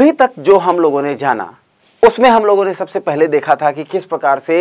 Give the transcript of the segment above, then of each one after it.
अभी तक जो हम लोगों ने जाना उसमें हम लोगों ने सबसे पहले देखा था कि किस प्रकार से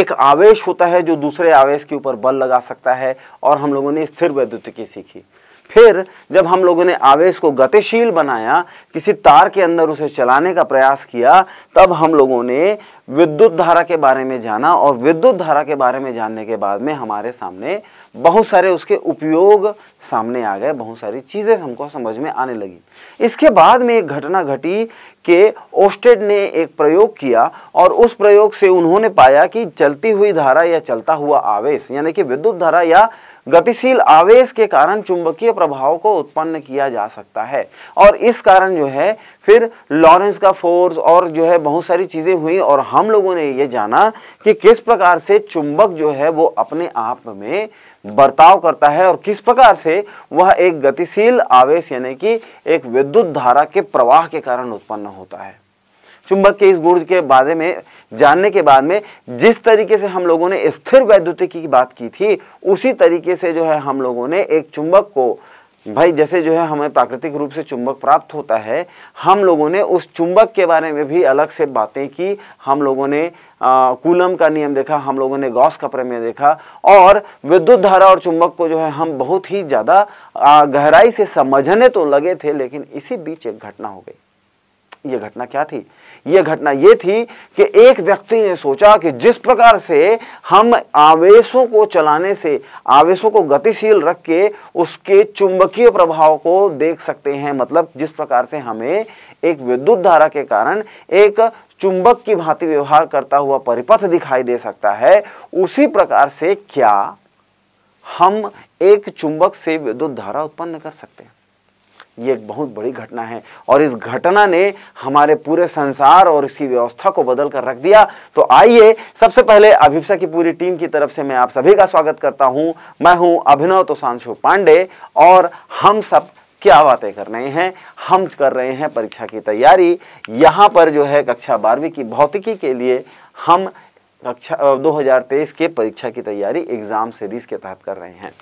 एक आवेश होता है जो दूसरे आवेश के ऊपर बल लगा सकता है और हम लोगों ने स्थिर वैद्युत की सीखी फिर जब हम लोगों ने आवेश को गतिशील बनाया किसी तार के अंदर उसे चलाने का प्रयास किया तब हम लोगों ने विद्युत धारा के बारे में जाना और विद्युत धारा के बारे में जानने के बाद में हमारे सामने बहुत सारे उसके उपयोग सामने आ गए बहुत सारी चीज़ें हमको समझ में आने लगी इसके बाद में एक घटना घटी कि ओस्टेड ने एक प्रयोग किया और उस प्रयोग से उन्होंने पाया कि चलती हुई धारा या चलता हुआ आवेश यानी कि विद्युत धारा या गतिशील आवेश के कारण चुंबकीय प्रभाव को उत्पन्न किया जा सकता है और इस कारण जो है फिर लॉरेंस का फोर्स और जो है बहुत सारी चीज़ें हुई और हम लोगों ने ये जाना कि किस प्रकार से चुंबक जो है वो अपने आप में बर्ताव करता है और किस प्रकार से वह एक गतिशील आवेश यानी कि एक विद्युत धारा के प्रवाह के कारण उत्पन्न होता है चुंबक के इस गुण के बारे में जानने के बाद में जिस तरीके से हम लोगों ने स्थिर वैद्युतिकी की बात की थी उसी तरीके से जो है हम लोगों ने एक चुंबक को भाई जैसे जो है हमें प्राकृतिक रूप से चुंबक प्राप्त होता है हम लोगों ने उस चुंबक के बारे में भी अलग से बातें की हम लोगों ने कूलम का नियम देखा हम लोगों ने गॉस का प्रमेय देखा और विद्युत धारा और चुंबक को जो है हम बहुत ही ज़्यादा गहराई से समझने तो लगे थे लेकिन इसी बीच एक घटना हो गई ये घटना क्या थी ये घटना ये थी कि एक व्यक्ति ने सोचा कि जिस प्रकार से हम आवेशों को चलाने से आवेशों को गतिशील रख के उसके चुंबकीय प्रभाव को देख सकते हैं मतलब जिस प्रकार से हमें एक विद्युत धारा के कारण एक चुंबक की भांति व्यवहार करता हुआ परिपथ दिखाई दे सकता है उसी प्रकार से क्या हम एक चुंबक से विद्युत धारा उत्पन्न कर सकते हैं ये एक बहुत बड़ी घटना है और इस घटना ने हमारे पूरे संसार और इसकी व्यवस्था को बदल कर रख दिया तो आइए सबसे पहले अभिप्सा की पूरी टीम की तरफ से मैं आप सभी का स्वागत करता हूं मैं हूं अभिनव तोसांशु पांडे और हम सब क्या बातें कर रहे हैं हम कर रहे हैं परीक्षा की तैयारी यहाँ पर जो है कक्षा बारहवीं की भौतिकी के लिए हम कक्षा दो के परीक्षा की तैयारी एग्ज़ाम सीरीज़ के तहत कर रहे हैं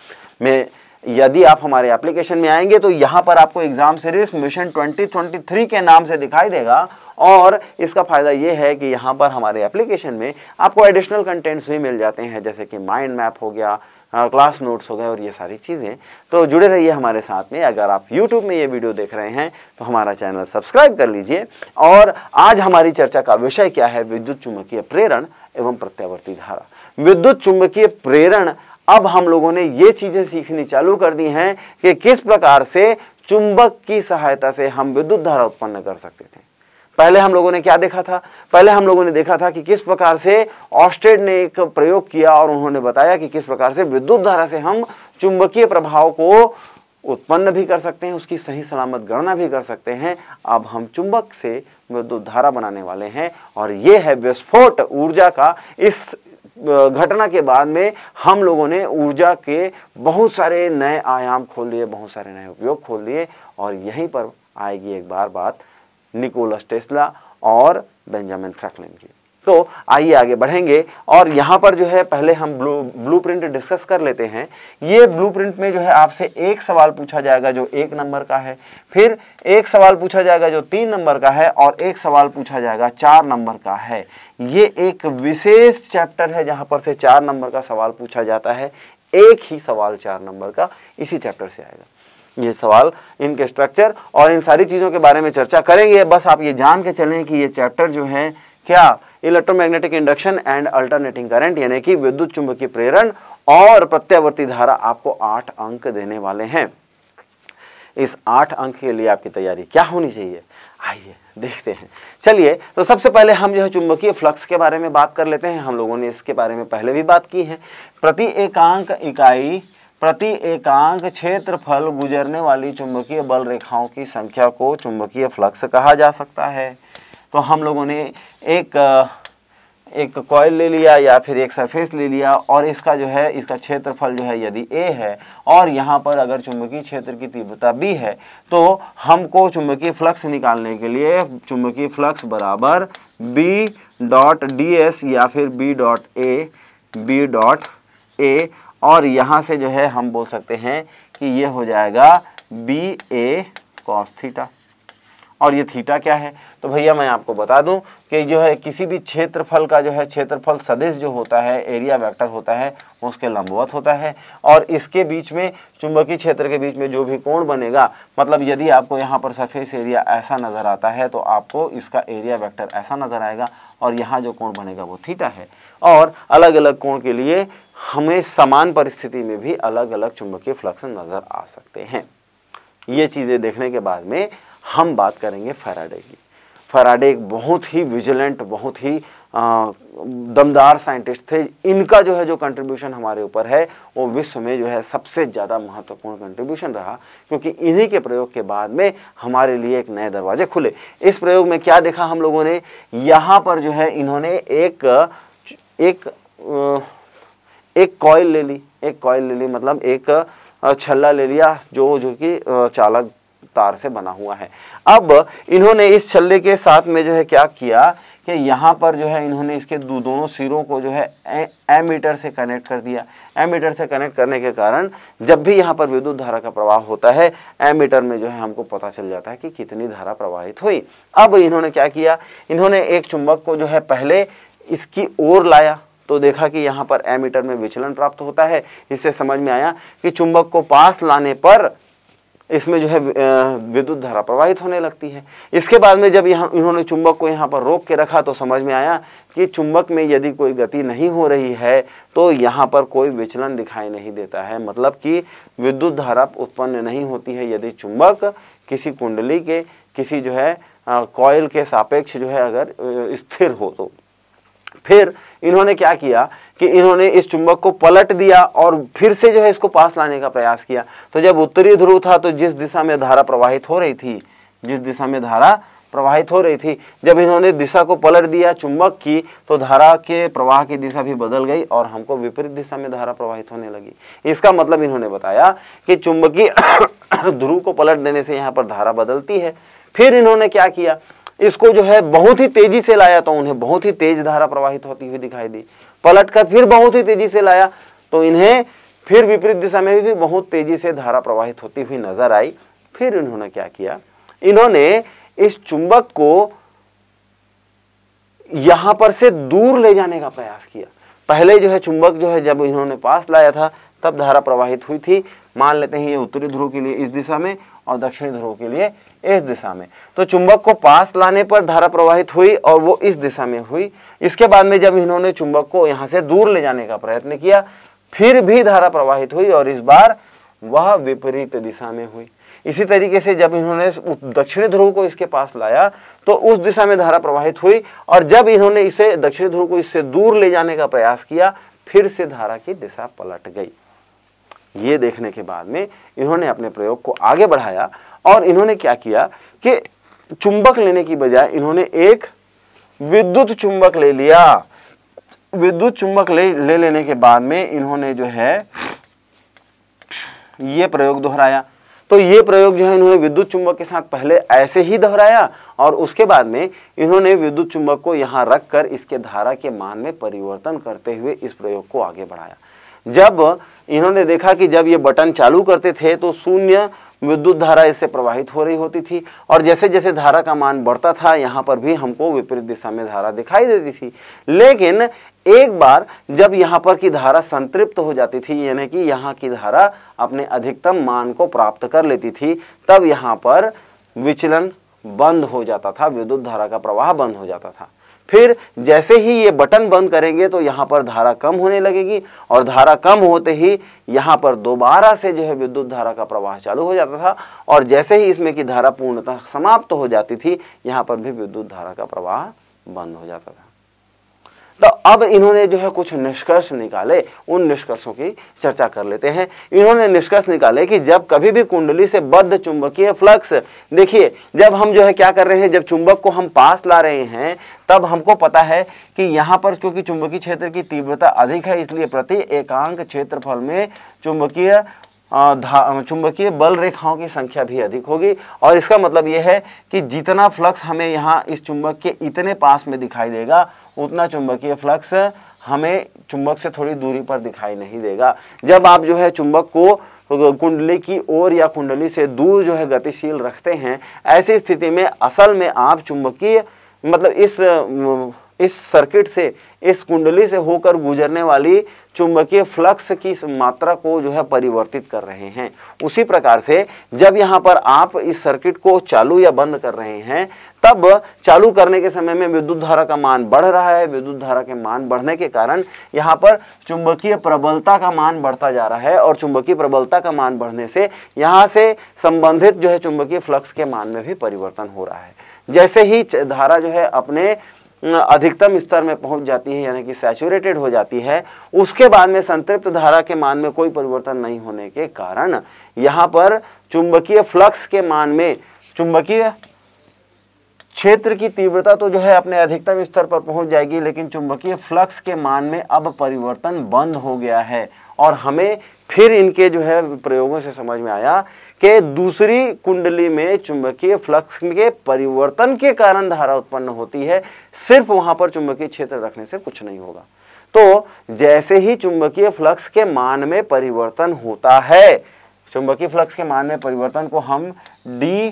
मैं यदि आप हमारे एप्लीकेशन में आएंगे तो यहाँ पर आपको एग्ज़ाम सीरीज मिशन 2023 के नाम से दिखाई देगा और इसका फ़ायदा यह है कि यहां पर हमारे एप्लीकेशन में आपको एडिशनल कंटेंट्स भी मिल जाते हैं जैसे कि माइंड मैप हो गया क्लास नोट्स हो गए और ये सारी चीज़ें तो जुड़े रहिए हमारे साथ में अगर आप यूट्यूब में ये वीडियो देख रहे हैं तो हमारा चैनल सब्सक्राइब कर लीजिए और आज हमारी चर्चा का विषय क्या है विद्युत चुंबकीय प्रेरण एवं प्रत्यावर्ती धारा विद्युत चुंबकीय प्रेरण अब हम लोगों ने ये चीज़ें सीखनी चालू कर दी हैं कि किस प्रकार से चुंबक की सहायता से हम विद्युत धारा उत्पन्न कर सकते थे पहले हम लोगों ने क्या देखा था पहले हम लोगों ने देखा था कि किस प्रकार से ऑस्ट्रेड ने एक प्रयोग किया और उन्होंने बताया कि किस प्रकार से विद्युत धारा से हम चुंबकीय प्रभाव को उत्पन्न भी कर सकते हैं उसकी सही सलामत गणना भी कर सकते हैं अब हम चुंबक से विद्युत धारा बनाने वाले हैं और यह है विस्फोट ऊर्जा का इस घटना के बाद में हम लोगों ने ऊर्जा के बहुत सारे नए आयाम खोल लिए बहुत सारे नए उपयोग खोल लिए और यहीं पर आएगी एक बार बात निकोलस टेस्ला और बेंजामिन फ्रैंकलिन की तो आइए आगे बढ़ेंगे और यहाँ पर जो है पहले हम ब्लू ब्लू प्रिंट डिस्कस कर लेते हैं ये ब्लू प्रिंट में जो है आपसे एक सवाल पूछा जाएगा जो एक नंबर का है फिर एक सवाल पूछा जाएगा जो तीन नंबर का है और एक सवाल पूछा जाएगा चार नंबर का है ये एक विशेष चैप्टर है जहाँ पर से चार नंबर का सवाल पूछा जाता है एक ही सवाल चार नंबर का इसी चैप्टर से आएगा ये सवाल इनके स्ट्रक्चर और इन सारी चीज़ों के बारे में चर्चा करेंगे बस आप ये जान के चलें कि ये चैप्टर जो है क्या electromagnetic induction and alternating current यानी कि विद्युत चुंबकीय प्रेरण और प्रत्यावर्ती धारा आपको आठ अंक देने वाले हैं इस आठ अंक के लिए आपकी तैयारी क्या होनी चाहिए आइए देखते हैं चलिए तो सबसे पहले हम जो है चुंबकीय फ्लक्स के बारे में बात कर लेते हैं हम लोगों ने इसके बारे में पहले भी बात की है प्रति एकांक इकाई प्रति एकांक क्षेत्रफल गुजरने वाली चुंबकीय बल रेखाओं की संख्या को चुंबकीय फ्लक्स कहा जा सकता है तो हम लोगों ने एक एक कॉयल ले लिया या फिर एक सरफेस ले लिया और इसका जो है इसका क्षेत्रफल जो है यदि ए है और यहाँ पर अगर चुंबकीय क्षेत्र की तीव्रता बी है तो हमको चुंबकीय फ्लक्स निकालने के लिए चुंबकीय फ्लक्स बराबर बी डॉट डी एस या फिर B dot A B dot A और यहाँ से जो है हम बोल सकते हैं कि ये हो जाएगा बी ए कॉस थीटा और ये थीटा क्या है तो भैया मैं आपको बता दूं कि जो है किसी भी क्षेत्रफल का जो है क्षेत्रफल सदिश जो होता है एरिया वेक्टर होता है वो उसके लंबवत होता है और इसके बीच में चुंबकीय क्षेत्र के बीच में जो भी कोण बनेगा मतलब यदि आपको यहाँ पर सरफेस एरिया ऐसा नज़र आता है तो आपको इसका एरिया वैक्टर ऐसा नज़र आएगा और यहाँ जो कोण बनेगा वो थीटा है और अलग अलग कोण के लिए हमें समान परिस्थिति में भी अलग अलग चुंबकीय फ्लक्स नज़र आ सकते हैं ये चीज़ें देखने के बाद में हम बात करेंगे फराडे की फराडे एक बहुत ही विजिलेंट बहुत ही दमदार साइंटिस्ट थे इनका जो है जो कंट्रीब्यूशन हमारे ऊपर है वो विश्व में जो है सबसे ज़्यादा महत्वपूर्ण कंट्रीब्यूशन रहा क्योंकि इन्हीं के प्रयोग के बाद में हमारे लिए एक नए दरवाजे खुले इस प्रयोग में क्या देखा हम लोगों ने यहाँ पर जो है इन्होंने एक एक एक कॉयल ले ली एक कॉयल ले ली मतलब एक छल्ला ले लिया जो जो कि चालक तार से बना हुआ है अब इन्होंने इस छल्ले के साथ में जो है क्या किया कि यहाँ पर जो है इन्होंने इसके दो दोनों सिरों को जो है एमीटर से कनेक्ट कर दिया एमीटर से कनेक्ट करने के कारण जब भी यहाँ पर विद्युत धारा का प्रवाह होता है एमीटर में जो है हमको पता चल जाता है कि कितनी धारा प्रवाहित हुई अब इन्होंने क्या किया इन्होंने एक चुंबक को जो है पहले इसकी ओर लाया तो देखा कि यहाँ पर एमीटर में विचलन प्राप्त होता है इससे समझ में आया कि चुंबक को पास लाने पर इसमें जो है विद्युत धारा प्रवाहित होने लगती है इसके बाद में जब यहाँ इन्होंने चुंबक को यहाँ पर रोक के रखा तो समझ में आया कि चुंबक में यदि कोई गति नहीं हो रही है तो यहाँ पर कोई विचलन दिखाई नहीं देता है मतलब कि विद्युत धारा उत्पन्न नहीं होती है यदि चुंबक किसी कुंडली के किसी जो है कॉयल के सापेक्ष जो है अगर स्थिर हो तो फिर इन्होंने क्या किया कि इन्होंने इस चुंबक को पलट दिया और फिर से जो है इसको पास लाने का प्रयास किया तो जब उत्तरी ध्रुव था तो जिस दिशा में धारा प्रवाहित हो रही थी जिस दिशा में धारा प्रवाहित हो रही थी जब इन्होंने दिशा को पलट दिया चुंबक की तो धारा के प्रवाह की दिशा भी बदल गई और हमको विपरीत दिशा में धारा प्रवाहित होने लगी इसका मतलब इन्होंने बताया कि चुंबकीय ध्रुव को पलट देने से यहाँ पर धारा बदलती है फिर इन्होंने क्या किया इसको जो है बहुत ही तेजी से लाया तो उन्हें बहुत ही तेज धारा प्रवाहित होती हुई दिखाई दी पलट कर फिर बहुत ही तेजी से लाया तो इन्हें फिर विपरीत दिशा में भी बहुत तेजी से धारा प्रवाहित होती हुई नजर आई फिर इन्होंने क्या किया इन्होंने इस चुंबक को यहां पर से दूर ले जाने का प्रयास किया पहले जो है चुंबक जो है जब इन्होंने पास लाया था तब धारा प्रवाहित हुई थी मान लेते हैं ये उत्तरी ध्रुव के लिए इस दिशा में और दक्षिणी ध्रुव के लिए इस दिशा में तो चुंबक को पास लाने पर धारा प्रवाहित हुई और वो इस दिशा में हुई इसके बाद में जब इन्होंने चुंबक को यहां से दूर ले जाने का प्रयत्न किया फिर भी धारा प्रवाहित हुई और इस बार वह विपरीत दिशा में हुई इसी तरीके से जब इन्होंने दक्षिणी ध्रुव को इसके पास लाया तो उस दिशा में धारा प्रवाहित हुई और जब इन्होंने इसे दक्षिणी ध्रुव को इससे दूर ले जाने का प्रयास किया फिर से धारा की दिशा पलट गई ये देखने के बाद में इन्होंने अपने प्रयोग को आगे बढ़ाया और इन्होंने क्या किया कि चुंबक लेने की बजाय इन्होंने एक विद्युत चुंबक ले लिया विद्युत चुंबक ले ले लेने के बाद में इन्होंने जो है ये प्रयोग दोहराया तो ये प्रयोग जो है इन्होंने विद्युत चुंबक के साथ पहले ऐसे ही दोहराया और उसके बाद में इन्होंने विद्युत चुंबक को यहाँ रख कर इसके धारा के मान में परिवर्तन करते हुए इस प्रयोग को आगे बढ़ाया जब इन्होंने देखा कि जब ये बटन चालू करते थे तो शून्य विद्युत धारा इससे प्रवाहित हो रही होती थी और जैसे जैसे धारा का मान बढ़ता था यहाँ पर भी हमको विपरीत दिशा में धारा दिखाई देती थी लेकिन एक बार जब यहाँ पर की धारा संतृप्त हो जाती थी यानी कि यहाँ की धारा अपने अधिकतम मान को प्राप्त कर लेती थी तब यहाँ पर विचलन बंद हो जाता था विद्युत धारा का प्रवाह बंद हो जाता था फिर जैसे ही ये बटन बंद करेंगे तो यहाँ पर धारा कम होने लगेगी और धारा कम होते ही यहाँ पर दोबारा से जो है विद्युत धारा का प्रवाह चालू हो जाता था और जैसे ही इसमें की धारा पूर्णतः समाप्त तो हो जाती थी यहाँ पर भी विद्युत धारा का प्रवाह बंद हो जाता था तो अब इन्होंने जो है कुछ निष्कर्ष निकाले उन निष्कर्षों की चर्चा कर लेते हैं इन्होंने निष्कर्ष निकाले कि जब कभी भी कुंडली से बद्ध चुंबकीय फ्लक्स देखिए जब हम जो है क्या कर रहे हैं जब चुंबक को हम पास ला रहे हैं तब हमको पता है कि यहाँ पर क्योंकि चुंबकीय क्षेत्र की तीव्रता अधिक है इसलिए प्रति एकांक क्षेत्रफल में चुंबकीय चुंबकीय बल रेखाओं की संख्या भी अधिक होगी और इसका मतलब यह है कि जितना फ्लक्स हमें यहाँ इस चुंबक के इतने पास में दिखाई देगा उतना चुंबकीय फ्लक्स हमें चुंबक से थोड़ी दूरी पर दिखाई नहीं देगा जब आप जो है चुंबक को कुंडली की ओर या कुंडली से दूर जो है गतिशील रखते हैं ऐसी स्थिति में असल में आप चुंबकीय मतलब इस इस सर्किट से इस कुंडली से होकर गुजरने वाली चुंबकीय फ्लक्स की मात्रा को जो है परिवर्तित कर रहे हैं उसी प्रकार से जब यहाँ पर आप इस सर्किट को चालू या बंद कर रहे हैं तब चालू करने के समय में विद्युत धारा का मान बढ़ रहा है विद्युत धारा के मान बढ़ने के कारण यहाँ पर चुंबकीय प्रबलता का मान बढ़ता जा रहा है और चुंबकीय प्रबलता का मान बढ़ने से यहाँ से संबंधित जो है चुंबकीय फ्लक्स के मान में भी परिवर्तन हो रहा है जैसे ही धारा जो है अपने अधिकतम स्तर में पहुंच जाती है यानी कि सैचुरेटेड हो जाती है उसके बाद में संतृप्त धारा के मान में कोई परिवर्तन नहीं होने के कारण यहां पर चुंबकीय फ्लक्स के मान में चुंबकीय क्षेत्र की तीव्रता तो जो है अपने अधिकतम स्तर पर पहुंच जाएगी लेकिन चुंबकीय फ्लक्स के मान में अब परिवर्तन बंद हो गया है और हमें फिर इनके जो है प्रयोगों से समझ में आया कि दूसरी कुंडली में चुंबकीय फ्लक्स के परिवर्तन के कारण धारा उत्पन्न होती है सिर्फ वहां पर चुंबकीय क्षेत्र रखने से कुछ नहीं होगा तो जैसे ही चुंबकीय फ्लक्स के मान में परिवर्तन होता है चुंबकीय फ्लक्स के मान में परिवर्तन को हम डी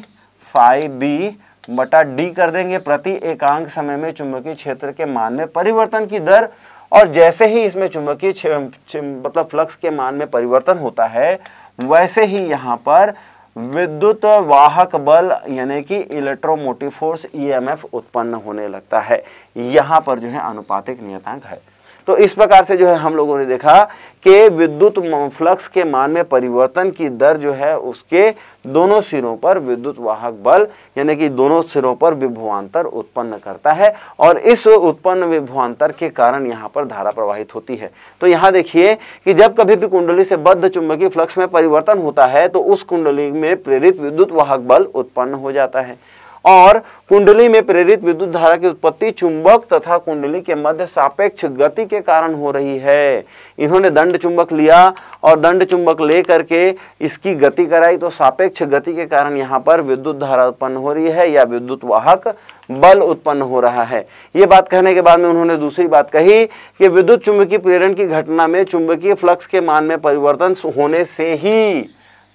फाइव बी बटा डी कर देंगे प्रति एकांक समय में चुंबकीय क्षेत्र के मान में परिवर्तन की दर और जैसे ही इसमें चुंबकीय मतलब फ्लक्स के मान में परिवर्तन होता है वैसे ही यहां पर विद्युत वाहक बल यानी कि इलेक्ट्रोमोटिव फोर्स ईएमएफ उत्पन्न होने लगता है यहां पर जो है अनुपातिक नियतांक है तो इस प्रकार से जो है हम लोगों ने देखा कि विद्युत फ्लक्स के मान में परिवर्तन की दर जो है उसके दोनों सिरों पर विद्युत वाहक बल यानी कि दोनों सिरों पर विभवान्तर उत्पन्न करता है और इस उत्पन्न विभवान्तर के कारण यहाँ पर धारा प्रवाहित होती है तो यहाँ देखिए कि जब कभी भी कुंडली से बद्ध चुंबकीय फ्लक्स में परिवर्तन होता है तो उस कुंडली में प्रेरित विद्युत वाहक बल उत्पन्न हो जाता है और कुंडली में प्रेरित विद्युत धारा की उत्पत्ति चुंबक तथा कुंडली के मध्य सापेक्ष गति के कारण हो रही है इन्होंने दंड चुंबक लिया और दंड चुंबक ले करके इसकी गति कराई तो सापेक्ष गति के कारण यहाँ पर विद्युत धारा उत्पन्न हो रही है या विद्युत वाहक बल उत्पन्न हो रहा है ये बात कहने के बाद में उन्होंने दूसरी बात कही कि विद्युत चुंबकीय प्रेरण की घटना में चुंबकीय फ्लक्स के मान में परिवर्तन होने से ही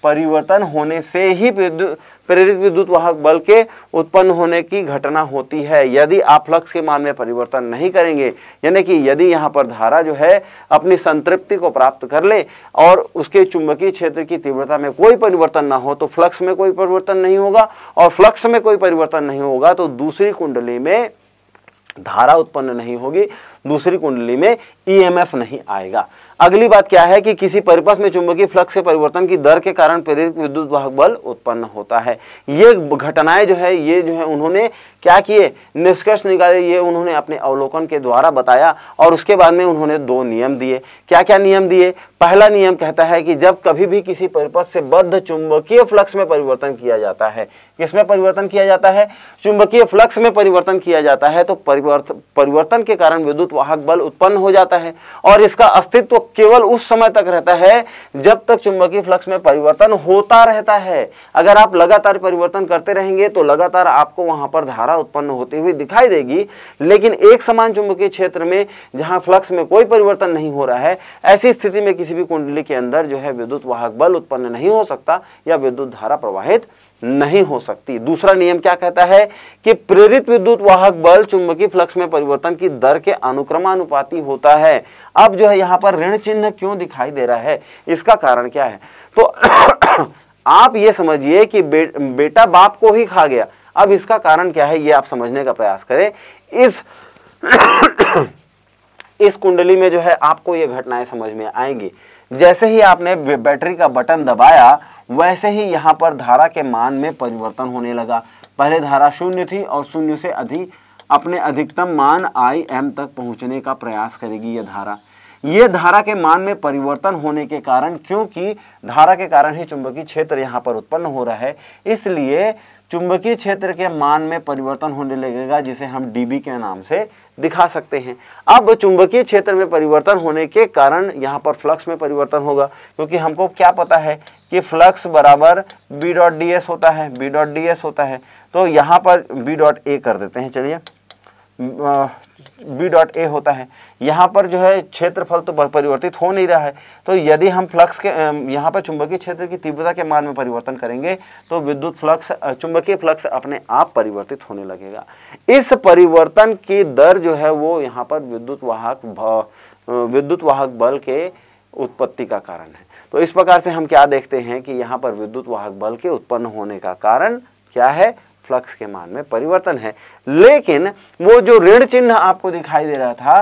परिवर्तन होने से ही प्रेरित विद्युत वाहक बल के उत्पन्न होने की घटना होती है यदि आप फ्लक्स के मान में परिवर्तन नहीं करेंगे यानी कि यदि यहाँ पर धारा जो है अपनी संतृप्ति को प्राप्त कर ले और उसके चुंबकीय क्षेत्र की तीव्रता में कोई परिवर्तन ना हो तो फ्लक्स में कोई परिवर्तन नहीं होगा और फ्लक्स में कोई परिवर्तन नहीं होगा तो दूसरी कुंडली में धारा उत्पन्न नहीं होगी दूसरी कुंडली में ईएमएफ e नहीं आएगा अगली बात क्या है कि किसी परिपथ में चुंबकीय फ्लक्स के परिवर्तन की दर के कारण प्रेरित विद्युत वाहक बल उत्पन्न होता है ये घटनाएं जो है ये जो है उन्होंने क्या किए निष्कर्ष निकाले ये उन्होंने अपने अवलोकन के द्वारा बताया और उसके बाद में उन्होंने दो नियम दिए क्या क्या नियम दिए पहला नियम कहता है कि जब कभी भी किसी परिपथ से बद्ध चुंबकीय फ्लक्स में परिवर्तन किया जाता है किसमें परिवर्तन किया जाता है चुंबकीय फ्लक्स में परिवर्तन किया जाता है तो परिवर्तन परिवर्तन के कारण विद्युत वाहक बल उत्पन्न हो जाता है और इसका अस्तित्व केवल उस समय तक रहता है जब तक चुंबकीय फ्लक्स में परिवर्तन होता रहता है अगर आप लगातार परिवर्तन करते रहेंगे तो लगातार आपको वहां पर धारा उत्पन्न होती हुई दिखाई देगी लेकिन एक समान चुंबकीय क्षेत्र में जहां फ्लक्स में कोई परिवर्तन नहीं हो रहा है ऐसी स्थिति में किसी भी कुंडली के अंदर जो है विद्युत वाहक बल उत्पन्न नहीं हो सकता या विद्युत धारा प्रवाहित नहीं हो सकती दूसरा नियम क्या कहता है कि प्रेरित विद्युत वाहक बल चुंबकीय फ्लक्स में परिवर्तन की दर के अनुक्रमानुपाती होता है अब जो है यहां पर ऋण चिन्ह क्यों दिखाई दे रहा है इसका कारण क्या है तो आप ये समझिए कि बे, बेटा बाप को ही खा गया अब इसका कारण क्या है ये आप समझने का प्रयास करें इस इस कुंडली में जो है आपको ये घटनाएं समझ में आएंगी जैसे ही आपने बैटरी का बटन दबाया वैसे ही यहाँ पर धारा के मान में परिवर्तन होने लगा पहले धारा शून्य थी और शून्य से अधिक अपने अधिकतम मान आई एम तक पहुँचने का प्रयास करेगी यह धारा ये धारा के मान में परिवर्तन होने के कारण क्योंकि धारा के कारण ही चुंबकीय क्षेत्र यहाँ पर उत्पन्न हो रहा है इसलिए चुंबकीय क्षेत्र के मान में परिवर्तन होने लगेगा जिसे हम डीबी के नाम से दिखा सकते हैं अब चुंबकीय क्षेत्र में परिवर्तन होने के कारण यहाँ पर फ्लक्स में परिवर्तन होगा क्योंकि हमको क्या पता है कि फ्लक्स बराबर बी डॉट डी एस होता है बी डॉट डी एस होता है तो यहाँ पर बी डॉट ए कर देते हैं चलिए बी डॉट ए होता है यहाँ पर जो है क्षेत्रफल तो परिवर्तित हो नहीं रहा है तो यदि हम फ्लक्स के यहाँ पर चुंबकीय क्षेत्र की तीव्रता के मान में परिवर्तन करेंगे तो विद्युत फ्लक्स चुंबकीय फ्लक्स अपने आप परिवर्तित होने लगेगा इस परिवर्तन की दर जो है वो यहाँ पर विद्युत वाहक विद्युत वाहक बल के उत्पत्ति का कारण है तो इस प्रकार से हम क्या देखते हैं कि यहाँ पर विद्युत वाहक बल के उत्पन्न होने का कारण क्या है फ्लक्स के मान में परिवर्तन है लेकिन वो जो ऋण चिन्ह आपको दिखाई दे रहा था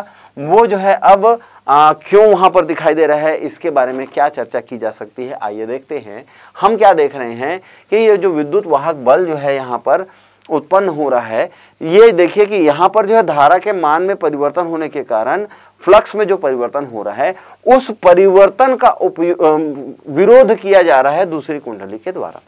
वो जो है अब आ, क्यों वहां पर दिखाई दे रहा है इसके बारे में क्या चर्चा की जा सकती है आइए देखते हैं हम क्या देख रहे हैं कि ये जो विद्युत वाहक बल जो है यहाँ पर उत्पन्न हो रहा है ये देखिए कि यहाँ पर जो है धारा के मान में परिवर्तन होने के कारण फ्लक्स में जो परिवर्तन हो रहा है उस परिवर्तन का उपयोग विरोध किया जा रहा है दूसरी कुंडली के द्वारा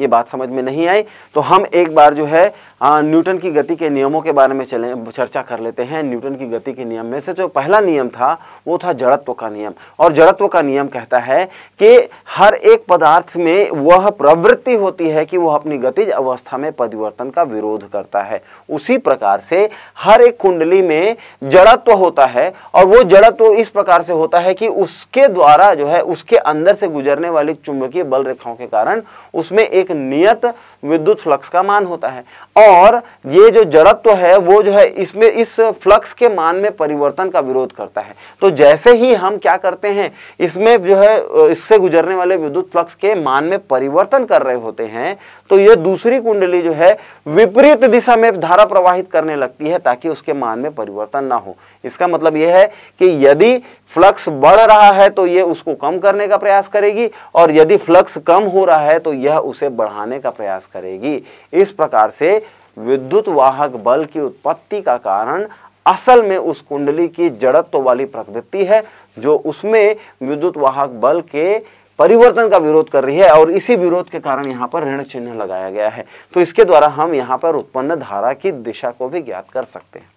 ये बात समझ में नहीं आई तो हम एक बार जो है हाँ, न्यूटन की गति के नियमों के बारे में चले चर्चा कर लेते हैं न्यूटन की गति के नियम में से जो पहला नियम था वो था जड़त्व का नियम और जड़त्व का नियम कहता है कि हर एक पदार्थ में वह प्रवृत्ति होती है कि वह अपनी गतिज अवस्था में परिवर्तन का विरोध करता है उसी प्रकार से हर एक कुंडली में जड़त्व होता है और वो जड़त्व इस प्रकार से होता है कि उसके द्वारा जो है उसके अंदर से गुजरने वाली चुंबकीय बल रेखाओं के कारण उसमें एक नियत विद्युत फ्लक्स का मान होता है और ये जो जड़त्व है वो जो है इसमें इस फ्लक्स के मान में परिवर्तन का विरोध करता है तो जैसे ही हम क्या करते हैं इसमें जो है इससे गुजरने वाले विद्युत फ्लक्स के मान में परिवर्तन कर रहे होते हैं तो ये दूसरी कुंडली जो है विपरीत दिशा में धारा प्रवाहित करने लगती है ताकि उसके मान में परिवर्तन ना हो इसका मतलब यह है कि यदि फ्लक्स बढ़ रहा है तो ये उसको कम करने का प्रयास करेगी और यदि फ्लक्स कम हो रहा है तो यह उसे बढ़ाने का प्रयास करेगी इस प्रकार से विद्युत वाहक बल की उत्पत्ति का कारण असल में उस कुंडली की जड़त्व वाली प्रकृति है जो उसमें विद्युत वाहक बल के परिवर्तन का विरोध कर रही है और इसी विरोध के कारण यहाँ पर ऋण चिन्ह लगाया गया है तो इसके द्वारा हम यहाँ पर उत्पन्न धारा की दिशा को भी ज्ञात कर सकते हैं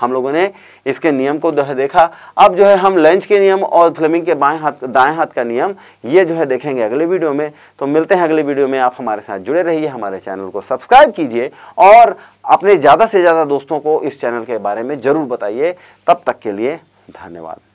हम लोगों ने इसके नियम को जो है देखा अब जो है हम लंच के नियम और फ्लेमिंग के बाएं हाथ दाएं हाथ का नियम ये जो है देखेंगे अगले वीडियो में तो मिलते हैं अगले वीडियो में आप हमारे साथ जुड़े रहिए हमारे चैनल को सब्सक्राइब कीजिए और अपने ज़्यादा से ज़्यादा दोस्तों को इस चैनल के बारे में ज़रूर बताइए तब तक के लिए धन्यवाद